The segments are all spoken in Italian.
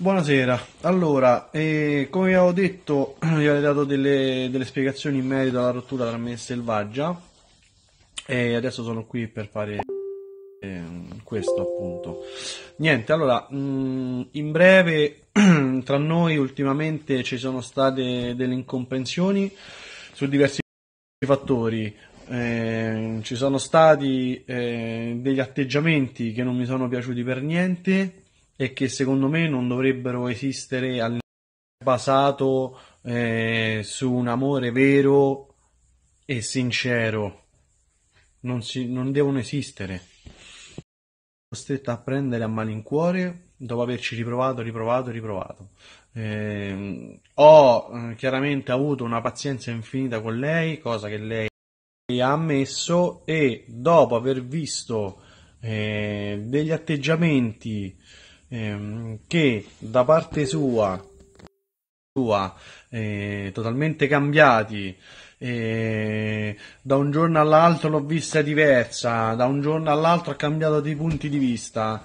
Buonasera, allora, eh, come vi avevo detto, vi avevo dato delle, delle, spiegazioni in merito alla rottura tra me e Selvaggia e adesso sono qui per fare eh, questo appunto. Niente, allora, mh, mm, in breve, tra noi ultimamente ci sono state delle incomprensioni su diversi fattori, eh, ci sono stati eh, degli atteggiamenti che non mi sono piaciuti per niente e che secondo me non dovrebbero esistere al basato eh, su un amore vero e sincero. Non, si, non devono esistere. Costretta a prendere a malincuore dopo averci riprovato, riprovato, riprovato. Ehm, eh, ho chiaramente avuto una pazienza infinita con lei, cosa che lei ha ammesso, e dopo aver visto eh, degli atteggiamenti ehm, che da parte sua, sua eh, totalmente cambiati, eh, da un giorno all'altro l'ho vista diversa, da un giorno all'altro ha cambiato dei punti di vista.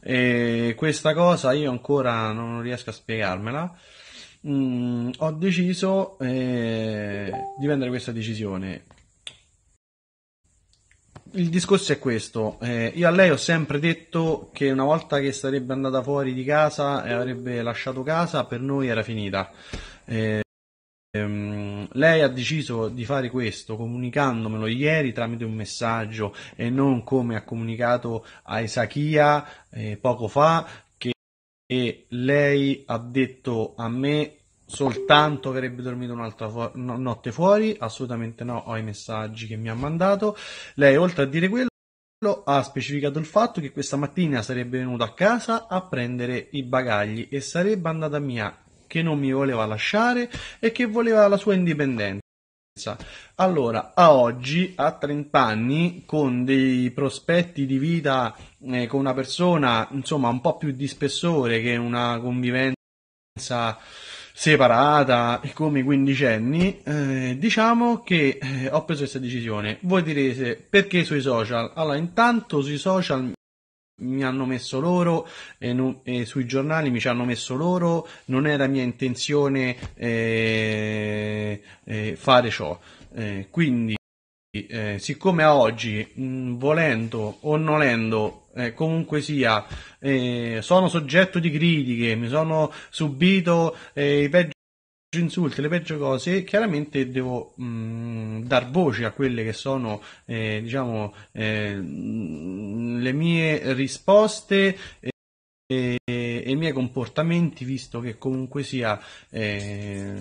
E questa cosa io ancora non riesco a spiegarmela. Mm, ho deciso eh, di prendere questa decisione il discorso è questo. Eh, io a lei ho sempre detto che una volta che sarebbe andata fuori di casa e eh, avrebbe lasciato casa, per noi era finita. Eh, ehm, lei ha deciso di fare questo comunicandomelo ieri tramite un messaggio e non come ha comunicato a Isachia eh, poco fa che lei ha detto a me soltanto che avrebbe dormito un'altra fu- notte fuori, assolutamente no, ho i messaggi che mi ha mandato. Lei, oltre a dire quello, ha specificato il fatto che questa mattina sarebbe venuta a casa a prendere i bagagli e sarebbe andata mia, che non mi voleva lasciare e che voleva la sua indipendenza. Allora, a oggi, a 30 anni, con dei prospetti di vita eh, con una persona, insomma, un po' più di spessore che una convivenza separata come i quindicenni, eh, diciamo che eh, ho preso questa decisione. Voi direte perché sui social? Allora, intanto sui social mi hanno messo loro e, non, e, sui giornali mi ci hanno messo loro, non era mia intenzione eh, eh fare ciò. Eh, quindi, eh, siccome a oggi, mh, volendo o nolendo, eh, comunque sia, eh, sono soggetto di critiche, mi sono subito eh, i peggiori insulti, le peggio cose, chiaramente devo mh, mm, dar voce a quelle che sono eh, diciamo, eh, mm, le mie risposte eh, e, i miei comportamenti, visto che comunque sia eh,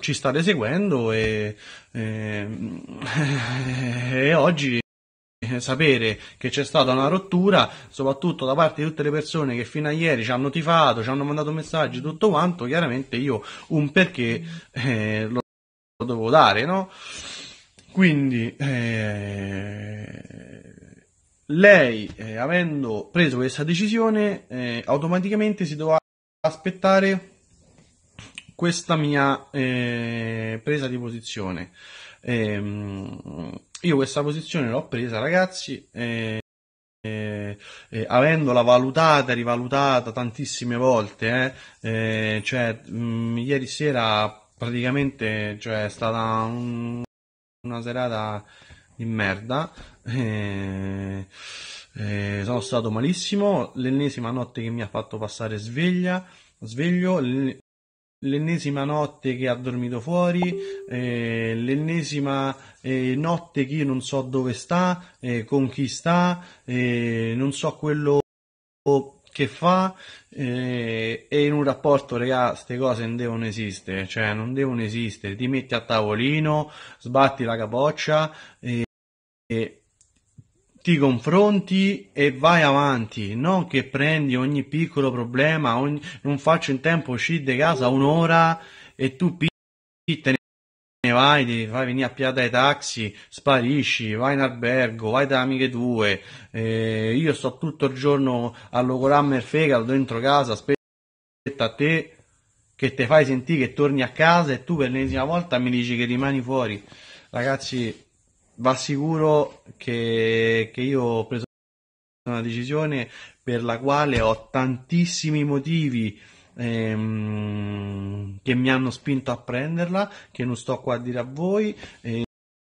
ci state seguendo e, eh, e oggi eh, sapere che c'è stata una rottura, soprattutto da parte di tutte le persone che fino a ieri ci hanno tifato, ci hanno mandato messaggi, tutto quanto, chiaramente io un perché eh, lo dovevo dare, no? Quindi eh, lei, eh, avendo preso questa decisione, eh, automaticamente si doveva aspettare questa mia eh, presa di posizione. Eh, io questa posizione l'ho presa, ragazzi, eh, eh, avendola valutata e rivalutata tantissime volte, eh, eh cioè, mh, mm, ieri sera praticamente cioè, è stata un, una serata di merda. Eh, eh, sono stato malissimo, l'ennesima notte che mi ha fatto passare sveglia, sveglio, l'ennesima notte che ha dormito fuori, eh, l'ennesima eh, notte che io non so dove sta, eh, con chi sta, eh, non so quello che fa eh, e in un rapporto regà queste cose non devono esistere, cioè non devono esistere, ti metti a tavolino, sbatti la capoccia e ti confronti e vai avanti, non che prendi ogni piccolo problema, ogni... non faccio in tempo uscire di casa un'ora e tu p... te ne vai, ti fai venire a piata dai taxi, sparisci, vai in albergo, vai da amiche tue, eh, io sto tutto il giorno a logorarmi fegato dentro casa, aspetta a te che ti fai sentire che torni a casa e tu per l'ennesima volta mi dici che rimani fuori. Ragazzi, va sicuro che, che io ho preso una decisione per la quale ho tantissimi motivi ehm, che mi hanno spinto a prenderla, che non sto qua a dire a voi. Eh,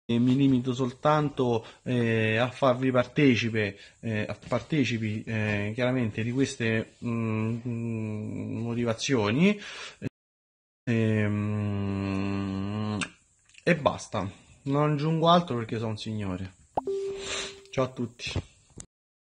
mi limito soltanto eh, a farvi partecipe, eh, a partecipi eh, chiaramente di queste mh, mm, motivazioni ehm, e basta. Non aggiungo altro perché sono un signore. Ciao a tutti.